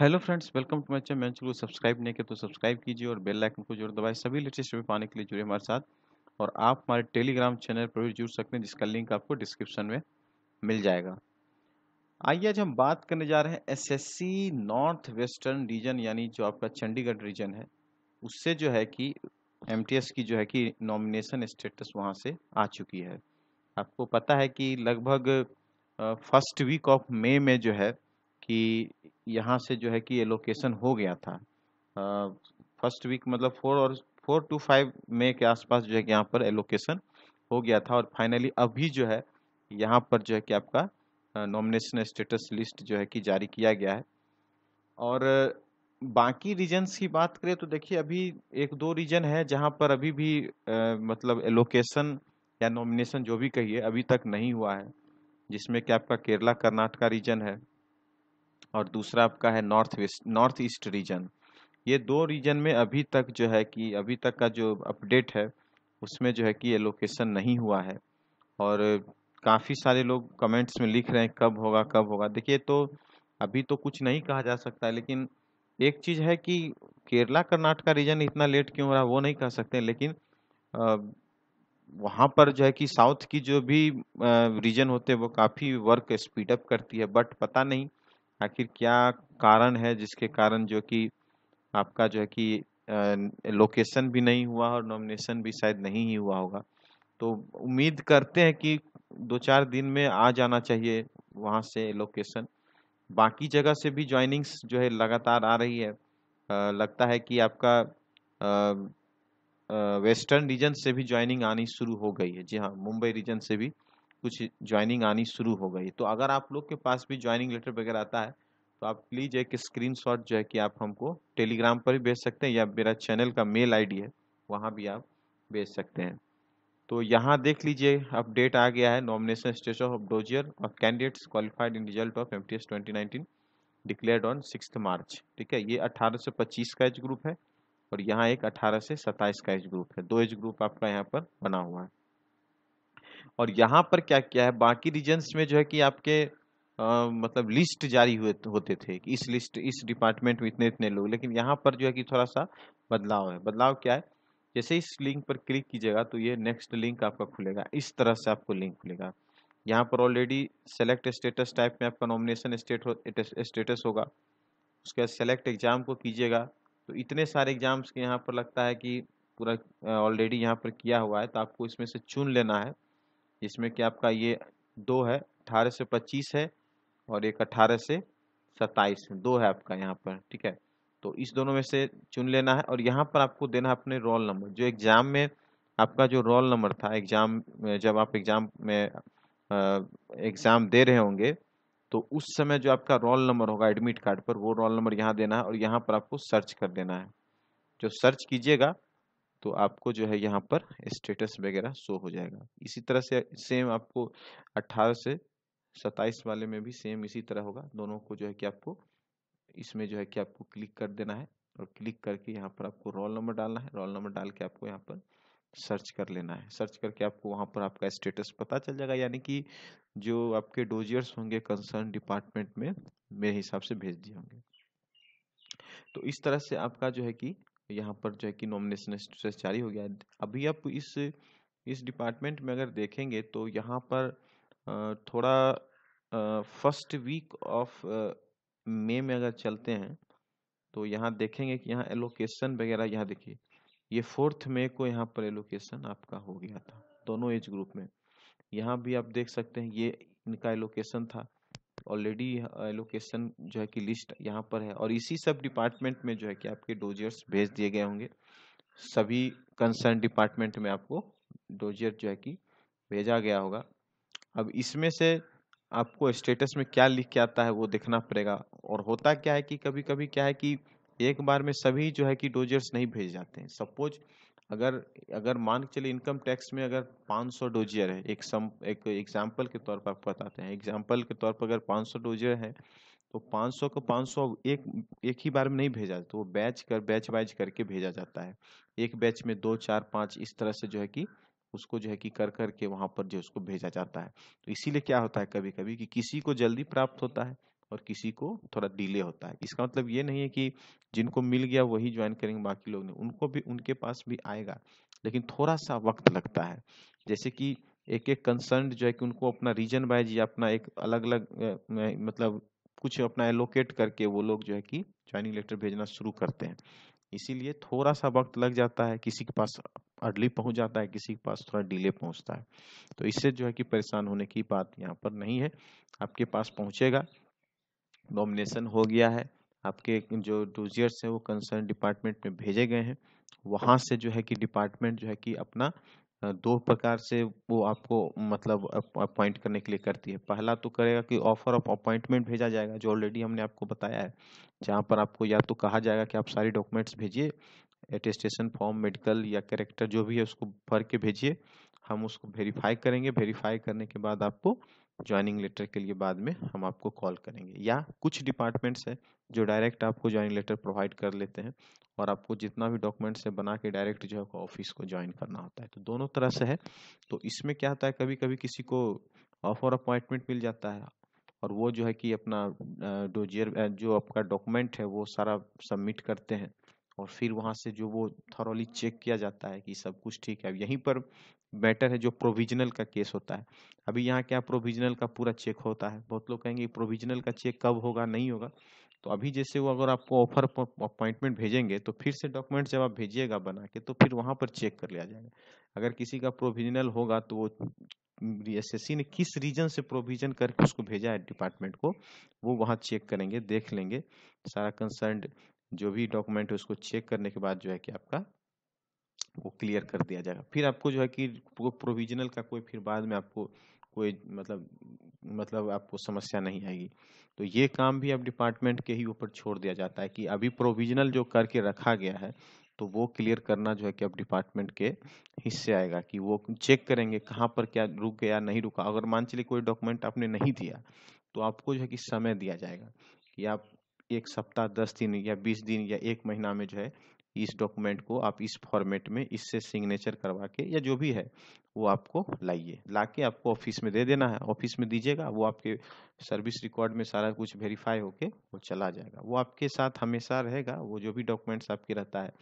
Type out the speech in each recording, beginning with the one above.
hello friends welcome to my channel मैं चलो subscribe नहीं किया तो सब्सक्राइब कीजिए और बेल आइकन को जरूर दबाएं सभी लेटेस्ट वीडियो पाने के लिए जुड़े हमारे साथ और आप हमारे टेलीग्राम चैनल पर भी जुड़ सकते हैं जिसका लिंक आपको डिस्क्रिप्शन में मिल जाएगा आइए आज हम बात करने जा रहे हैं सी नॉर्थ वेस्टर्न रीजन यानी जो आपका चंडीगढ़ रीजन है उससे जो है कि एम की जो है कि नॉमिनेशन स्टेटस वहाँ से आ चुकी है आपको पता है कि लगभग फर्स्ट वीक ऑफ मे में जो है कि यहाँ से जो है कि एलोकेशन हो गया था फर्स्ट वीक मतलब फोर और फोर टू फाइव मे के आसपास जो है कि यहाँ पर एलोकेशन हो गया था और फाइनली अभी जो है यहाँ पर जो है कि आपका नॉमिनेशन स्टेटस लिस्ट जो है कि जारी किया गया है और बाकी रीजन्स की बात करें तो देखिए अभी एक दो रीजन है जहाँ पर अभी भी आ, मतलब एलोकेशन या नॉमिनेशन जो भी कहिए अभी तक नहीं हुआ है जिसमें कि आपका केरला कर्नाटका रीजन है और दूसरा आपका है north west north east region ये दो रीजन में अभी तक जो है कि अभी तक का जो अपडेट है उसमें जो है कि एलोकेशन नहीं हुआ है और काफ़ी सारे लोग कमेंट्स में लिख रहे हैं कब होगा कब होगा देखिए तो अभी तो कुछ नहीं कहा जा सकता है लेकिन एक चीज़ है कि केरला कर्नाटका रीजन इतना लेट क्यों हो रहा वो नहीं कह सकते लेकिन वहाँ पर जो है कि साउथ की जो भी रीजन होते हैं वो काफ़ी वर्क स्पीडअप करती है बट पता नहीं आखिर क्या कारण है जिसके कारण जो कि आपका जो है कि लोकेशन भी नहीं हुआ और नॉमिनेशन भी शायद नहीं ही हुआ होगा तो उम्मीद करते हैं कि दो चार दिन में आ जाना चाहिए वहाँ से लोकेशन बाकी जगह से भी ज्वाइनिंग्स जो है लगातार आ रही है आ, लगता है कि आपका आ, वेस्टर्न रीजन से भी ज्वाइनिंग आनी शुरू हो गई है जी हाँ मुंबई रीजन से भी कुछ ज्वाइनिंग आनी शुरू हो गई तो अगर आप लोग के पास भी ज्वाइनिंग लेटर वगैरह आता है तो आप प्लीज़ एक स्क्रीन जो है कि आप हमको टेलीग्राम पर भी भेज सकते हैं या मेरा चैनल का मेल आई है वहाँ भी आप भेज सकते हैं तो यहाँ देख लीजिए अपडेट आ गया है नॉमिनेशन स्टेटस ऑफ डोजियर और candidates qualified in result of M T S twenty nineteen declared on six March ठीक है ये 18 से पच्चीस का एज ग्रुप है और यहाँ एक अठारह से सत्ताईस का एज ग्रुप है दो एज ग्रुप आपका यहाँ पर बना हुआ है और यहाँ पर क्या क्या है बाकी रीजन्स में जो है कि आपके आ, मतलब लिस्ट जारी हुए होते थे कि इस लिस्ट इस डिपार्टमेंट में इतने इतने लोग लेकिन यहाँ पर जो है कि थोड़ा सा बदलाव है बदलाव क्या है जैसे इस लिंक पर क्लिक कीजिएगा तो ये नेक्स्ट लिंक आपका खुलेगा इस तरह से आपको लिंक खुलेगा यहाँ पर ऑलरेडी सेलेक्ट स्टेटस टाइप में आपका नॉमिनेशन स्टेट स्टेटस होगा उसके बाद सेलेक्ट एग्ज़ाम को कीजिएगा तो इतने सारे एग्ज़ाम्स के यहाँ पर लगता है कि पूरा ऑलरेडी यहाँ पर किया हुआ है तो आपको इसमें से चुन लेना है जिसमें कि आपका ये दो है अठारह से पच्चीस है और एक अठारह से सत्ताईस दो है आपका यहाँ पर ठीक है तो इस दोनों में से चुन लेना है और यहाँ पर आपको देना है अपने रोल नंबर जो एग्ज़ाम में आपका जो रोल नंबर था एग्ज़ाम जब आप एग्ज़ाम में एग्ज़ाम दे रहे होंगे तो उस समय जो आपका रोल नंबर होगा एडमिट कार्ड पर वो रोल नंबर यहाँ देना है और यहाँ पर आपको सर्च कर देना है जो सर्च कीजिएगा तो आपको जो है यहाँ पर स्टेटस वगैरह शो हो जाएगा इसी तरह से सेम आपको 18 से 27 वाले में भी सेम इसी तरह होगा दोनों को जो है कि आपको इसमें जो है कि आपको क्लिक कर देना है और क्लिक करके यहाँ पर आपको रोल नंबर डालना है रोल नंबर डाल के आपको यहाँ पर सर्च कर लेना है सर्च करके आपको वहाँ पर आपका स्टेटस पता चल जाएगा यानी कि जो आपके डोजियर्स होंगे कंसर्न डिपार्टमेंट में मेरे हिसाब से भेज दिए होंगे तो इस तरह से आपका जो है कि यहाँ पर जो है कि नॉमिनेशन स्टेटस जारी हो गया अभी आप इस इस डिपार्टमेंट में अगर देखेंगे तो यहाँ पर थोड़ा फर्स्ट वीक ऑफ मे में अगर चलते हैं तो यहाँ देखेंगे कि यहाँ एलोकेशन वगैरह यहाँ देखिए ये फोर्थ मे को यहाँ पर एलोकेशन आपका हो गया था दोनों एज ग्रुप में यहाँ भी आप देख सकते हैं ये इनका एलोकेशन था ऑलरेडी एलोकेशन जो है कि लिस्ट यहाँ पर है और इसी सब डिपार्टमेंट में जो है कि आपके डोजियर्स भेज दिए गए होंगे सभी कंसर्न डिपार्टमेंट में आपको डोजियर जो है कि भेजा गया होगा अब इसमें से आपको स्टेटस में क्या लिख के आता है वो देखना पड़ेगा और होता क्या है कि कभी कभी क्या है कि एक बार में सभी जो है कि डोजर्स नहीं भेज जाते हैं सपोज अगर अगर मान के चलिए इनकम टैक्स में अगर 500 डोजियर है एक सम एक एग्जाम्पल के तौर पर आपको बताते हैं एग्जाम्पल के तौर पर अगर 500 डोजियर है तो 500 को 500 एक एक ही बार में नहीं भेजा जाता तो वो बैच कर बैच वाइज करके भेजा जाता है एक बैच में दो चार पाँच इस तरह से जो है कि उसको जो है कि कर करके वहाँ पर जो उसको भेजा जाता है तो इसीलिए क्या होता है कभी कभी कि किसी को जल्दी प्राप्त होता है और किसी को थोड़ा डिले होता है इसका मतलब ये नहीं है कि जिनको मिल गया वही ज्वाइन करेंगे बाकी लोग नहीं उनको भी उनके पास भी आएगा लेकिन थोड़ा सा वक्त लगता है जैसे कि एक एक कंसर्न जो है कि उनको अपना रीजन वाइज या अपना एक अलग अलग मतलब कुछ अपना एलोकेट करके वो लोग जो है कि ज्वाइनिंग लेटर भेजना शुरू करते हैं इसीलिए थोड़ा सा वक्त लग जाता है किसी के पास अर्ली पहुंच जाता है किसी के पास थोड़ा डिले पहुंचता है तो इससे जो है कि परेशान होने की बात यहाँ पर नहीं है आपके पास पहुँचेगा नॉमिनेशन हो गया है आपके जो डोजियर्स हैं वो कंसर्न डिपार्टमेंट में भेजे गए हैं वहाँ से जो है कि डिपार्टमेंट जो है कि अपना दो प्रकार से वो आपको मतलब अपॉइंट करने के लिए करती है पहला तो करेगा कि ऑफर ऑफ अपॉइंटमेंट भेजा जाएगा जो ऑलरेडी हमने आपको बताया है जहाँ पर आपको या तो कहा जाएगा कि आप सारी डॉक्यूमेंट्स भेजिए एटेस्टेशन फॉर्म मेडिकल या करेक्टर जो भी है उसको भर के भेजिए हम उसको वेरीफाई करेंगे वेरीफाई करने के बाद आपको ज्वाइनिंग लेटर के लिए बाद में हम आपको कॉल करेंगे या कुछ डिपार्टमेंट्स है जो डायरेक्ट आपको ज्वाइनिंग लेटर प्रोवाइड कर लेते हैं और आपको जितना भी डॉक्यूमेंट्स है बना के डायरेक्ट जो है ऑफिस को ज्वाइन करना होता है तो दोनों तरह से है तो इसमें क्या होता है कभी कभी किसी को ऑफर अपॉइंटमेंट मिल जाता है और वो जो है कि अपना डोजियर जो आपका डॉक्यूमेंट है वो सारा सबमिट करते हैं और फिर वहाँ से जो वो थॉरली चेक किया जाता है कि सब कुछ ठीक है यहीं पर बेटर है जो प्रोविजनल का केस होता है अभी यहाँ क्या प्रोविजनल का पूरा चेक होता है बहुत लोग कहेंगे प्रोविजनल का चेक कब होगा नहीं होगा तो अभी जैसे वो अगर आपको ऑफर अपॉइंटमेंट भेजेंगे तो फिर से डॉक्यूमेंट जब आप भेजिएगा बना के तो फिर वहाँ पर चेक कर लिया जाएगा अगर किसी का प्रोविजनल होगा तो वो एस ने किस रीजन से प्रोविजन करके उसको भेजा है डिपार्टमेंट को वो वहाँ चेक करेंगे देख लेंगे सारा कंसर्न जो भी डॉक्यूमेंट है उसको चेक करने के बाद जो है कि आपका वो क्लियर कर दिया जाएगा फिर आपको जो है कि प्रोविजनल का कोई फिर बाद में आपको कोई मतलब मतलब आपको समस्या नहीं आएगी तो ये काम भी आप डिपार्टमेंट के ही ऊपर छोड़ दिया जाता है कि अभी प्रोविजनल जो करके रखा गया है तो वो क्लियर करना जो है कि अब डिपार्टमेंट के हिस्से आएगा कि वो चेक करेंगे कहाँ पर क्या रुक गया नहीं रुका अगर मान चलिए कोई डॉक्यूमेंट आपने नहीं दिया तो आपको जो है कि समय दिया जाएगा कि आप एक सप्ताह दस दिन या बीस दिन या एक महीना में जो है इस डॉक्यूमेंट को आप इस फॉर्मेट में इससे सिग्नेचर करवा के या जो भी है वो आपको लाइए ला के आपको ऑफिस में दे देना है ऑफिस में दीजिएगा वो आपके सर्विस रिकॉर्ड में सारा कुछ वेरीफाई होके वो चला जाएगा वो आपके साथ हमेशा रहेगा वो जो भी डॉक्यूमेंट्स आपके रहता है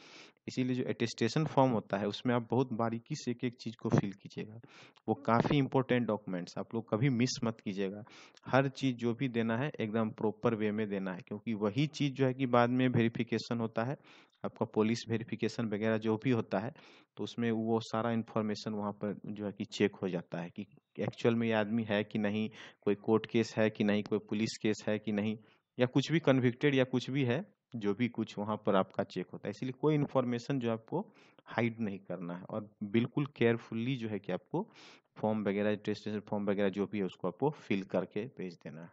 इसीलिए जो एटेस्टेशन फॉर्म होता है उसमें आप बहुत बारीकी से एक एक चीज़ को फिल कीजिएगा वो काफ़ी इंपॉर्टेंट डॉक्यूमेंट्स आप लोग कभी मिस मत कीजिएगा हर चीज़ जो भी देना है एकदम प्रॉपर वे में देना है क्योंकि वही चीज़ जो है कि बाद में वेरीफिकेशन होता है आपका पुलिस वेरिफिकेशन वगैरह जो भी होता है तो उसमें वो सारा इन्फॉर्मेशन वहाँ पर जो है कि चेक हो जाता है कि एक्चुअल में ये आदमी है कि नहीं कोई कोर्ट केस है कि नहीं कोई पुलिस केस है कि नहीं या कुछ भी कन्विक्टेड या कुछ भी है जो भी कुछ वहाँ पर आपका चेक होता है इसलिए कोई इन्फॉर्मेशन जो आपको हाइड नहीं करना है और बिल्कुल केयरफुल्ली जो है कि आपको फॉर्म वगैरह रजिस्ट्रेशन फॉर्म वगैरह जो भी है उसको आपको फिल करके भेज देना है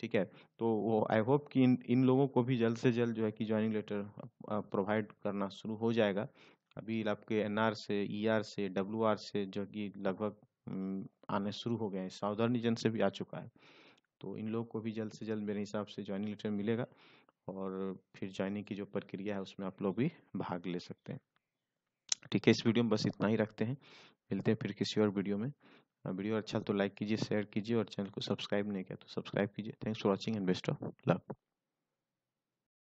ठीक है तो वो आई होप कि इन इन लोगों को भी जल्द से जल्द जो है कि ज्वाइनिंग लेटर प्रोवाइड करना शुरू हो जाएगा अभी आपके आर से आर e से आर से जो कि लगभग आने शुरू हो गए हैं साउदर्न रीजन से भी आ चुका है तो इन लोगों को भी जल्द से जल्द मेरे हिसाब से ज्वाइनिंग लेटर मिलेगा और फिर ज्वाइनिंग की जो प्रक्रिया है उसमें आप लोग भी भाग ले सकते हैं ठीक है इस वीडियो में बस इतना ही रखते हैं मिलते हैं फिर किसी और वीडियो में वीडियो अच्छा तो लाइक कीजिए शेयर कीजिए और चैनल को सब्सक्राइब नहीं किया तो सब्सक्राइब कीजिए thanks for watching and best of luck